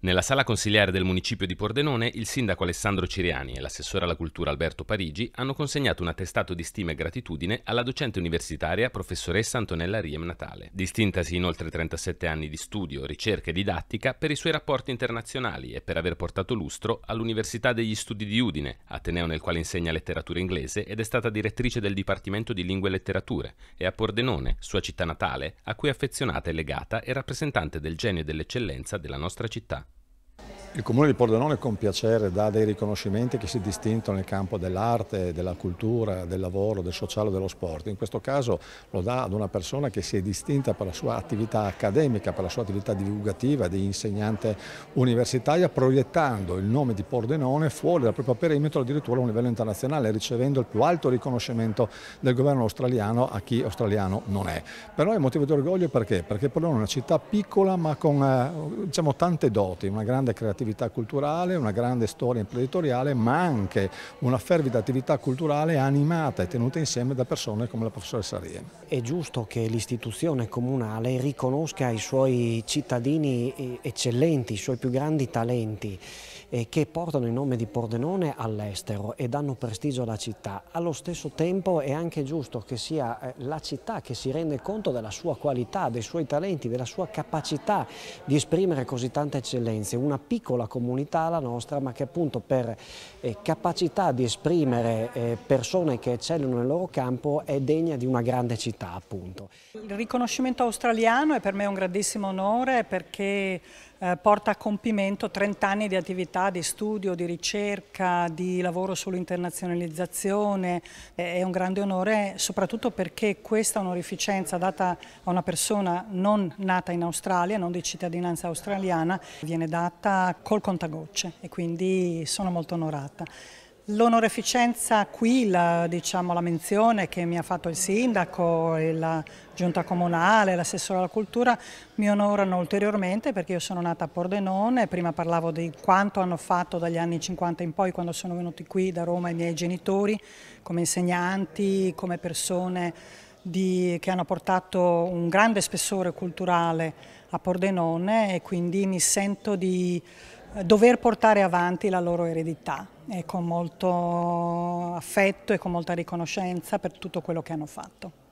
Nella sala consigliare del municipio di Pordenone, il sindaco Alessandro Ciriani e l'assessore alla cultura Alberto Parigi hanno consegnato un attestato di stima e gratitudine alla docente universitaria professoressa Antonella Riem Natale, distintasi in oltre 37 anni di studio, ricerca e didattica per i suoi rapporti internazionali e per aver portato lustro all'Università degli Studi di Udine, ateneo nel quale insegna letteratura inglese ed è stata direttrice del Dipartimento di Lingue e Letterature, e a Pordenone, sua città natale, a cui è affezionata e legata e rappresentante del genio e dell'eccellenza della nostra città. Il Comune di Pordenone con piacere dà dei riconoscimenti che si distintono nel campo dell'arte, della cultura, del lavoro, del sociale, dello sport. In questo caso lo dà ad una persona che si è distinta per la sua attività accademica, per la sua attività divulgativa di insegnante universitaria, proiettando il nome di Pordenone fuori dal proprio perimetro addirittura a un livello internazionale, ricevendo il più alto riconoscimento del governo australiano a chi australiano non è. Però è motivo di orgoglio perché? Perché Pordenone è una città piccola ma con eh, diciamo, tante doti, una grande creatività attività culturale, una grande storia imprenditoriale, ma anche una fervida attività culturale animata e tenuta insieme da persone come la professoressa Rien. È giusto che l'istituzione comunale riconosca i suoi cittadini eh, eccellenti, i suoi più grandi talenti eh, che portano il nome di Pordenone all'estero e danno prestigio alla città. Allo stesso tempo è anche giusto che sia eh, la città che si rende conto della sua qualità, dei suoi talenti, della sua capacità di esprimere così tante eccellenze. Una piccola piccola comunità la nostra, ma che appunto per eh, capacità di esprimere eh, persone che eccellono nel loro campo è degna di una grande città appunto. Il riconoscimento australiano è per me un grandissimo onore perché eh, porta a compimento 30 anni di attività di studio, di ricerca, di lavoro sull'internazionalizzazione. Eh, è un grande onore soprattutto perché questa onorificenza data a una persona non nata in Australia, non di cittadinanza australiana, viene data col contagocce e quindi sono molto onorata. L'onoreficenza qui, la, diciamo, la, menzione che mi ha fatto il sindaco, la giunta comunale, l'assessore alla cultura mi onorano ulteriormente perché io sono nata a Pordenone, prima parlavo di quanto hanno fatto dagli anni 50 in poi quando sono venuti qui da Roma i miei genitori come insegnanti, come persone di, che hanno portato un grande spessore culturale a Pordenone e quindi mi sento di eh, dover portare avanti la loro eredità e con molto affetto e con molta riconoscenza per tutto quello che hanno fatto.